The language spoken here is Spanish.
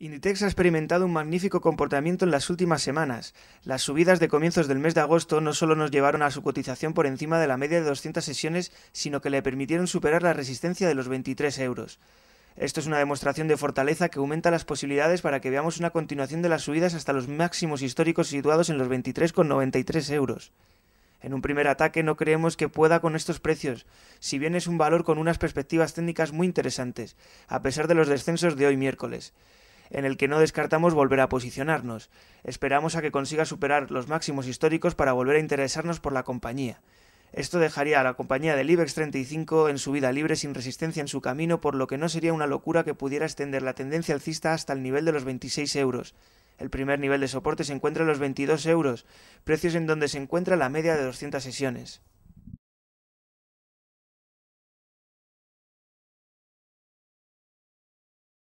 Inditex ha experimentado un magnífico comportamiento en las últimas semanas. Las subidas de comienzos del mes de agosto no solo nos llevaron a su cotización por encima de la media de 200 sesiones, sino que le permitieron superar la resistencia de los 23 euros. Esto es una demostración de fortaleza que aumenta las posibilidades para que veamos una continuación de las subidas hasta los máximos históricos situados en los 23,93 euros. En un primer ataque no creemos que pueda con estos precios, si bien es un valor con unas perspectivas técnicas muy interesantes, a pesar de los descensos de hoy miércoles en el que no descartamos volver a posicionarnos. Esperamos a que consiga superar los máximos históricos para volver a interesarnos por la compañía. Esto dejaría a la compañía del IBEX 35 en su vida libre sin resistencia en su camino, por lo que no sería una locura que pudiera extender la tendencia alcista hasta el nivel de los 26 euros. El primer nivel de soporte se encuentra en los 22 euros, precios en donde se encuentra la media de 200 sesiones.